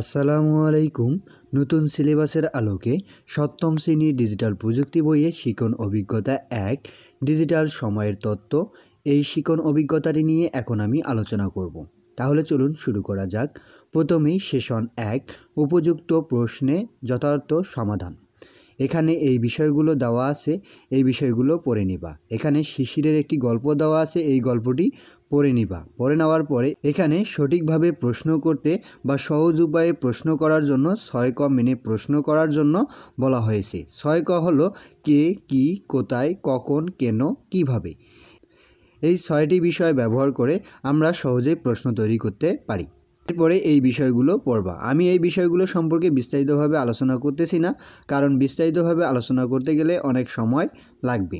আসসালামু আলাইকুম নতুন সিলেবাসের আলোকে সপ্তম শ্রেণীর ডিজিটাল প্রযুক্তি বইয়ে শিকন অভিজ্ঞতা এক ডিজিটাল সময়ের তত্ত্ব এই শিকন অভিজ্ঞতাটি নিয়ে এখন আমি আলোচনা করব তাহলে চলুন শুরু করা যাক প্রথমেই সেশন এক উপযুক্ত প্রশ্নে যথার্থ সমাধান এখানে এই বিষয়গুলো দেওয়া আছে এই বিষয়গুলো পড়ে নিবা এখানে শিশিরের একটি গল্প দেওয়া আছে এই গল্পটি পড়ে নিবা পড়ে নেওয়ার পরে এখানে সঠিকভাবে প্রশ্ন করতে বা সহজ উপায়ে প্রশ্ন করার জন্য ছয় ক মেনে প্রশ্ন করার জন্য বলা হয়েছে ছয় ক হল কে কি কোথায় কখন কেন কিভাবে এই ছয়টি বিষয় ব্যবহার করে আমরা সহজেই প্রশ্ন তৈরি করতে পারি এরপরে এই বিষয়গুলো পড়বা আমি এই বিষয়গুলো সম্পর্কে বিস্তারিতভাবে আলোচনা করতেছি না কারণ বিস্তারিতভাবে আলোচনা করতে গেলে অনেক সময় লাগবে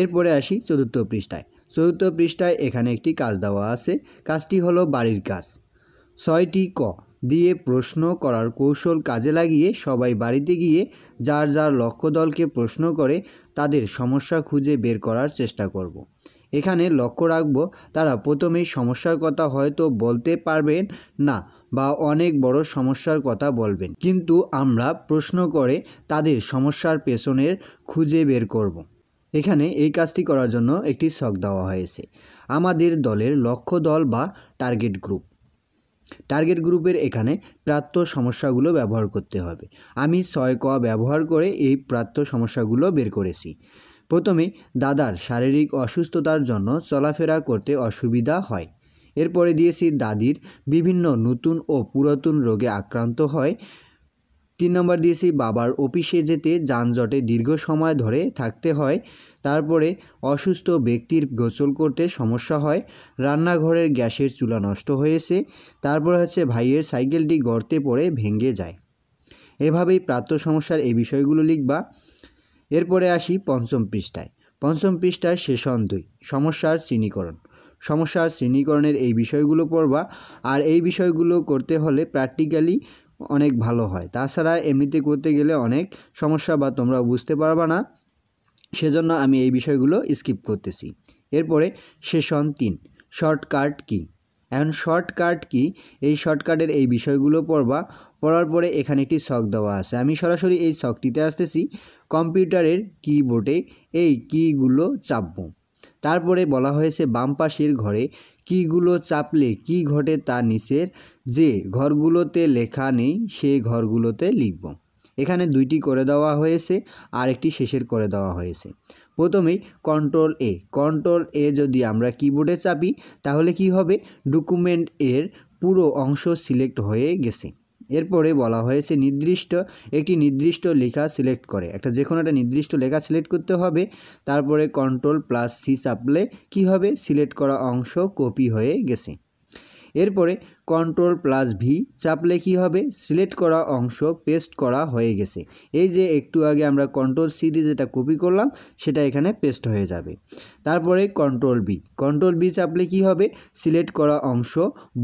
এরপরে আসি চতুর্থ পৃষ্ঠায় চতুর্থ পৃষ্ঠায় এখানে একটি কাজ দেওয়া আছে কাজটি হলো বাড়ির কাজ ছয়টি ক দিয়ে প্রশ্ন করার কৌশল কাজে লাগিয়ে সবাই বাড়িতে গিয়ে যার যার লক্ষ্য দলকে প্রশ্ন করে তাদের সমস্যা খুঁজে বের করার চেষ্টা করব। এখানে লক্ষ্য রাখব তারা প্রথমেই সমস্যার কথা হয়তো বলতে পারবেন না বা অনেক বড় সমস্যার কথা বলবেন কিন্তু আমরা প্রশ্ন করে তাদের সমস্যার পেছনের খুঁজে বের করব। এখানে এই কাজটি করার জন্য একটি শখ দেওয়া হয়েছে আমাদের দলের লক্ষ্য দল বা টার্গেট গ্রুপ টার্গেট গ্রুপের এখানে প্রাপ্ত সমস্যাগুলো ব্যবহার করতে হবে আমি ছয় ক ব্যবহার করে এই প্রাপ্ত সমস্যাগুলো বের করেছি প্রথমে দাদার শারীরিক অসুস্থতার জন্য চলাফেরা করতে অসুবিধা হয় এরপরে দিয়েছি দাদির বিভিন্ন নতুন ও পুরাতন রোগে আক্রান্ত হয় তিন নম্বর দিয়েছি বাবার অফিসে যেতে যানজটে দীর্ঘ সময় ধরে থাকতে হয় তারপরে অসুস্থ ব্যক্তির গোসল করতে সমস্যা হয় রান্নাঘরের গ্যাসের চুলা নষ্ট হয়েছে তারপরে হচ্ছে ভাইয়ের সাইকেলটি গর্তে পড়ে ভেঙে যায় এভাবেই প্রাপ্ত সমস্যার এই বিষয়গুলো লিখবা এরপরে আসি পঞ্চম পৃষ্ঠায় পঞ্চম পৃষ্ঠায় সেশন দুই সমস্যার শ্রেণীকরণ সমস্যার শ্রেণীকরণের এই বিষয়গুলো পড়বা আর এই বিষয়গুলো করতে হলে প্র্যাকটিক্যালি অনেক ভালো হয় তাছাড়া এমনিতে করতে গেলে অনেক সমস্যা বা তোমরা বুঝতে পারবা না সেজন্য আমি এই বিষয়গুলো স্কিপ করতেছি এরপরে সেশন তিন শর্টকাট কী এখন শর্টকাট কি এই শর্টকাটের এই বিষয়গুলো পড়বা পড়ার পরে এখানে একটি শখ দেওয়া আছে আমি সরাসরি এই শখটিতে আসতেছি কম্পিউটারের কিবোর্ডে এই কিগুলো চাপবো তারপরে বলা হয়েছে বাম পাশের ঘরে কিগুলো চাপলে কি ঘটে তা নিচের যে ঘরগুলোতে লেখা নেই সেই ঘরগুলোতে লিখব এখানে দুইটি করে দেওয়া হয়েছে আর একটি শেষের করে দেওয়া হয়েছে প্রথমেই কন্ট্রোল এ কন্ট্রোল এ যদি আমরা কিবোর্ডে চাপি তাহলে কি হবে ডকুমেন্ট এর পুরো অংশ সিলেক্ট হয়ে গেছে এরপরে বলা হয়েছে নির্দিষ্ট একটি নির্দিষ্ট লেখা সিলেক্ট করে একটা যে কোনো একটা নির্দিষ্ট লেখা সিলেক্ট করতে হবে তারপরে কন্ট্রোল প্লাস সি চাপলে কি হবে সিলেক্ট করা অংশ কপি হয়ে গেছে এরপরে কন্ট্রোল প্লাস ভি চাপলে কী হবে সিলেক্ট করা অংশ পেস্ট করা হয়ে গেছে এই যে একটু আগে আমরা কন্ট্রোল সি দিয়ে যেটা কপি করলাম সেটা এখানে পেস্ট হয়ে যাবে তারপরে কন্ট্রোল বি কন্ট্রোল বি চাপলে কি হবে সিলেক্ট করা অংশ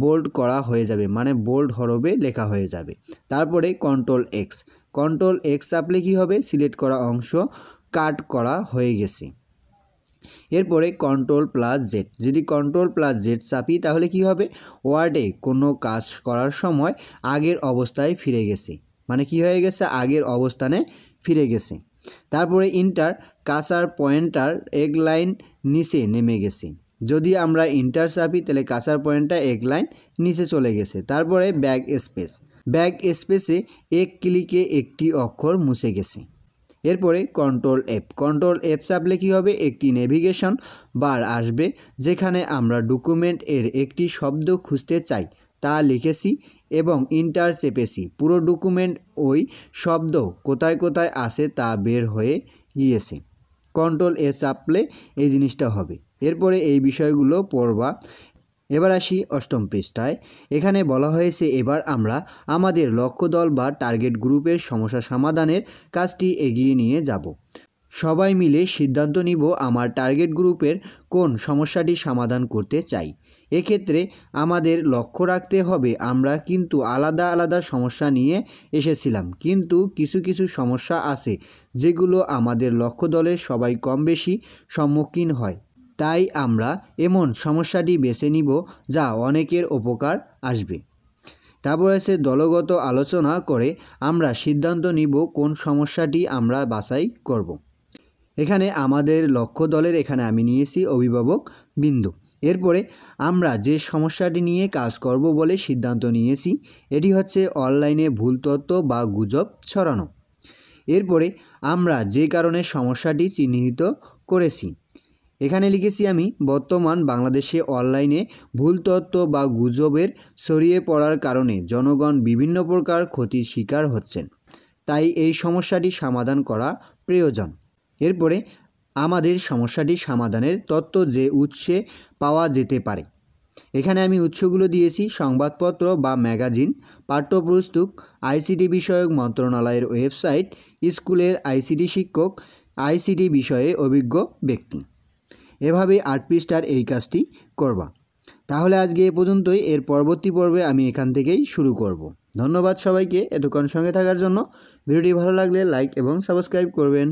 বোল্ড করা হয়ে যাবে মানে বোল্ড হরবে লেখা হয়ে যাবে তারপরে কন্ট্রোল এক্স কন্ট্রোল এক্স চাপলে কি হবে সিলেক্ট করা অংশ কাট করা হয়ে গেছে এরপরে কন্ট্রোল প্লাস জেড যদি কন্ট্রোল প্লাস জেড চাপি তাহলে কি হবে ওয়ার্ডে কোনো কাজ করার সময় আগের অবস্থায় ফিরে গেছে মানে কি হয়ে গেছে আগের অবস্থানে ফিরে গেছে তারপরে ইন্টার কাসার পয়েন্টার এক লাইন নিচে নেমে গেছে যদি আমরা ইন্টার চাপি তাহলে কাসার পয়েন্টটা এক লাইন নিচে চলে গেছে তারপরে ব্যাক স্পেস ব্যাক স্পেসে এক ক্লিকে একটি অক্ষর মুছে গেছে এরপরে কন্ট্রোল এফ কন্ট্রোল এফ চাপলে কী হবে একটি নেভিগেশন বার আসবে যেখানে আমরা ডকুমেন্ট এর একটি শব্দ খুঁজতে চাই তা লিখেছি এবং ইন্টার চেপেছি পুরো ডকুমেন্ট ওই শব্দ কোথায় কোথায় আসে তা বের হয়ে গিয়েছে কন্ট্রোল এ চাপলে এই জিনিসটা হবে এরপরে এই বিষয়গুলো পড়বা এবার আসি অষ্টম পৃষ্ঠায় এখানে বলা হয়েছে এবার আমরা আমাদের লক্ষ্য দল বা টার্গেট গ্রুপের সমস্যা সমাধানের কাজটি এগিয়ে নিয়ে যাব সবাই মিলে সিদ্ধান্ত নিব আমার টার্গেট গ্রুপের কোন সমস্যাটি সমাধান করতে চাই এক্ষেত্রে আমাদের লক্ষ্য রাখতে হবে আমরা কিন্তু আলাদা আলাদা সমস্যা নিয়ে এসেছিলাম কিন্তু কিছু কিছু সমস্যা আছে যেগুলো আমাদের লক্ষ্য দলের সবাই কম বেশি সম্মুখীন হয় তাই আমরা এমন সমস্যাটি বেছে নিব যা অনেকের উপকার আসবে তারপর এসে দলগত আলোচনা করে আমরা সিদ্ধান্ত নিব কোন সমস্যাটি আমরা বাছাই করব। এখানে আমাদের লক্ষ্য দলের এখানে আমি নিয়েছি অভিভাবক বিন্দু এরপরে আমরা যে সমস্যাটি নিয়ে কাজ করব বলে সিদ্ধান্ত নিয়েছি এটি হচ্ছে অনলাইনে ভুল তথ্য বা গুজব ছড়ানো এরপরে আমরা যে কারণে সমস্যাটি চিহ্নিত করেছি এখানে লিখেছি আমি বর্তমান বাংলাদেশে অনলাইনে ভুল তত্ত্ব বা গুজবের ছড়িয়ে পড়ার কারণে জনগণ বিভিন্ন প্রকার ক্ষতির শিকার হচ্ছেন তাই এই সমস্যাটি সমাধান করা প্রয়োজন এরপরে আমাদের সমস্যাটি সমাধানের তত্ত্ব যে উৎসে পাওয়া যেতে পারে এখানে আমি উৎসগুলো দিয়েছি সংবাদপত্র বা ম্যাগাজিন পাঠ্যপ্রস্তুক আইসিটি বিষয়ক মন্ত্রণালয়ের ওয়েবসাইট স্কুলের আইসিটি শিক্ষক আইসিটি বিষয়ে অভিজ্ঞ ব্যক্তি এভাবে আট পিসটার এই কাজটি করবা তাহলে আজকে এ পর্যন্তই এর পরবর্তী পর্বে আমি এখান থেকেই শুরু করব। ধন্যবাদ সবাইকে এতক্ষণ সঙ্গে থাকার জন্য ভিডিওটি ভালো লাগলে লাইক এবং সাবস্ক্রাইব করবেন